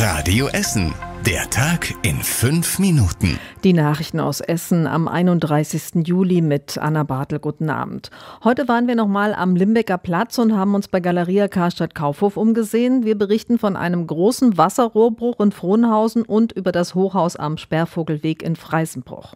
Radio Essen. Der Tag in fünf Minuten. Die Nachrichten aus Essen am 31. Juli mit Anna Bartel. Guten Abend. Heute waren wir nochmal am Limbecker Platz und haben uns bei Galeria Karstadt Kaufhof umgesehen. Wir berichten von einem großen Wasserrohrbruch in Frohnhausen und über das Hochhaus am Sperrvogelweg in Freisenbruch.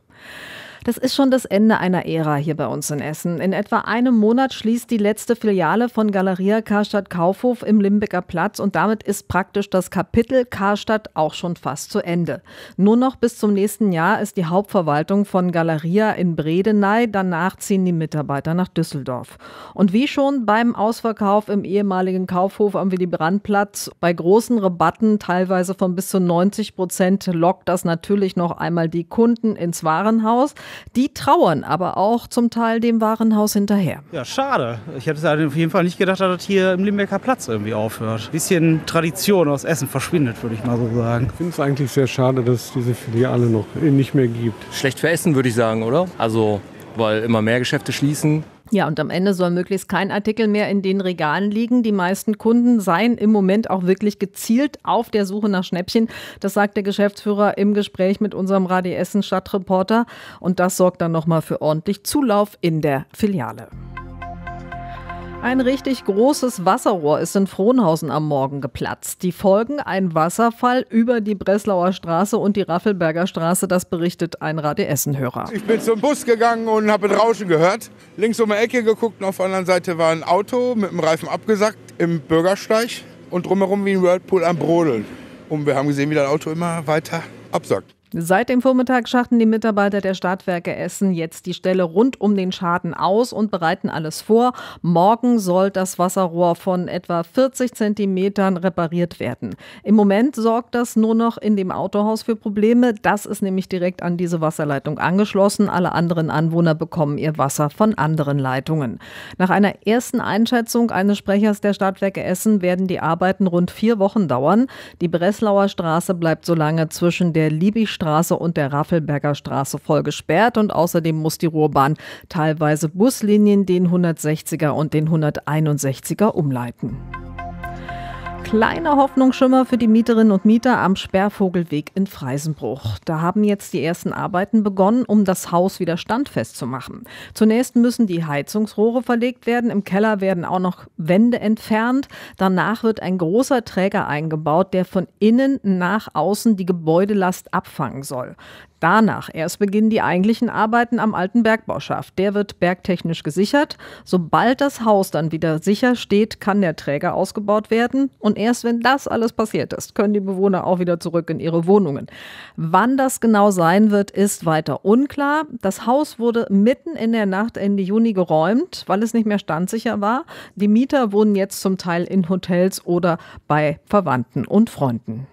Das ist schon das Ende einer Ära hier bei uns in Essen. In etwa einem Monat schließt die letzte Filiale von Galeria Karstadt Kaufhof im Limbecker Platz und damit ist praktisch das Kapitel Karstadt auch schon fast zu Ende. Nur noch bis zum nächsten Jahr ist die Hauptverwaltung von Galeria in Bredeney, danach ziehen die Mitarbeiter nach Düsseldorf. Und wie schon beim Ausverkauf im ehemaligen Kaufhof am Willy-Brandt-Platz, bei großen Rabatten teilweise von bis zu 90 Prozent, lockt das natürlich noch einmal die Kunden ins Warenhaus. Die trauern aber auch zum Teil dem Warenhaus hinterher. Ja, schade. Ich hätte auf jeden Fall nicht gedacht, dass das hier im Limbecker Platz irgendwie aufhört. Ein bisschen Tradition aus Essen verschwindet, würde ich mal so sagen. Ich finde es eigentlich sehr schade, dass es diese Filiale noch nicht mehr gibt. Schlecht für Essen, würde ich sagen, oder? Also weil immer mehr Geschäfte schließen. Ja, und am Ende soll möglichst kein Artikel mehr in den Regalen liegen. Die meisten Kunden seien im Moment auch wirklich gezielt auf der Suche nach Schnäppchen. Das sagt der Geschäftsführer im Gespräch mit unserem Radio Essen Stadtreporter. Und das sorgt dann nochmal für ordentlich Zulauf in der Filiale. Ein richtig großes Wasserrohr ist in Frohnhausen am Morgen geplatzt. Die Folgen ein Wasserfall über die Breslauer Straße und die Raffelberger Straße, das berichtet ein Radio Hörer. Ich bin zum Bus gegangen und habe Rauschen gehört. Links um die Ecke geguckt und auf der anderen Seite war ein Auto mit dem Reifen abgesackt im Bürgersteig und drumherum wie ein Whirlpool am Brodeln. Und wir haben gesehen, wie das Auto immer weiter absackt. Seit dem Vormittag schachten die Mitarbeiter der Stadtwerke Essen jetzt die Stelle rund um den Schaden aus und bereiten alles vor. Morgen soll das Wasserrohr von etwa 40 Zentimetern repariert werden. Im Moment sorgt das nur noch in dem Autohaus für Probleme. Das ist nämlich direkt an diese Wasserleitung angeschlossen. Alle anderen Anwohner bekommen ihr Wasser von anderen Leitungen. Nach einer ersten Einschätzung eines Sprechers der Stadtwerke Essen werden die Arbeiten rund vier Wochen dauern. Die Breslauer Straße bleibt so lange zwischen der Liebigstraße Straße und der Raffelberger Straße voll gesperrt und außerdem muss die Ruhrbahn teilweise Buslinien den 160er und den 161er umleiten. Kleiner Hoffnungsschimmer für die Mieterinnen und Mieter am Sperrvogelweg in Freisenbruch. Da haben jetzt die ersten Arbeiten begonnen, um das Haus wieder standfest zu machen. Zunächst müssen die Heizungsrohre verlegt werden, im Keller werden auch noch Wände entfernt. Danach wird ein großer Träger eingebaut, der von innen nach außen die Gebäudelast abfangen soll. Danach erst beginnen die eigentlichen Arbeiten am alten Bergbauschaft. Der wird bergtechnisch gesichert. Sobald das Haus dann wieder sicher steht, kann der Träger ausgebaut werden und und erst wenn das alles passiert ist, können die Bewohner auch wieder zurück in ihre Wohnungen. Wann das genau sein wird, ist weiter unklar. Das Haus wurde mitten in der Nacht Ende Juni geräumt, weil es nicht mehr standsicher war. Die Mieter wohnen jetzt zum Teil in Hotels oder bei Verwandten und Freunden.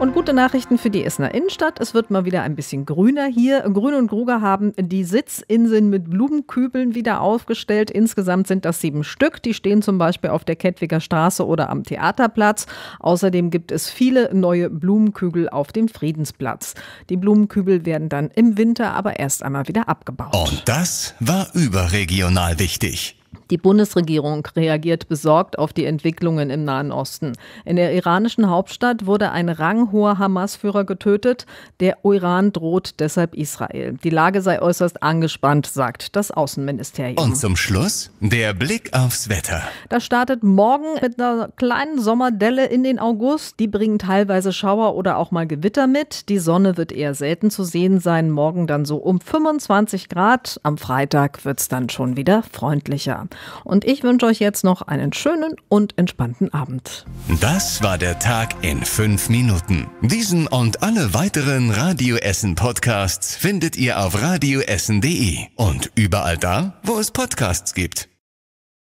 Und gute Nachrichten für die Essener Innenstadt. Es wird mal wieder ein bisschen grüner hier. Grün und Gruger haben die Sitzinseln mit Blumenkübeln wieder aufgestellt. Insgesamt sind das sieben Stück. Die stehen zum Beispiel auf der Kettwiger Straße oder am Theaterplatz. Außerdem gibt es viele neue Blumenkügel auf dem Friedensplatz. Die Blumenkübel werden dann im Winter aber erst einmal wieder abgebaut. Und das war überregional wichtig. Die Bundesregierung reagiert besorgt auf die Entwicklungen im Nahen Osten. In der iranischen Hauptstadt wurde ein ranghoher Hamas-Führer getötet. Der Iran droht deshalb Israel. Die Lage sei äußerst angespannt, sagt das Außenministerium. Und zum Schluss der Blick aufs Wetter. Das startet morgen mit einer kleinen Sommerdelle in den August. Die bringen teilweise Schauer oder auch mal Gewitter mit. Die Sonne wird eher selten zu sehen sein. Morgen dann so um 25 Grad. Am Freitag wird es dann schon wieder freundlicher. Und ich wünsche euch jetzt noch einen schönen und entspannten Abend. Das war der Tag in fünf Minuten. Diesen und alle weiteren Radio Essen Podcasts findet ihr auf radioessen.de und überall da, wo es Podcasts gibt.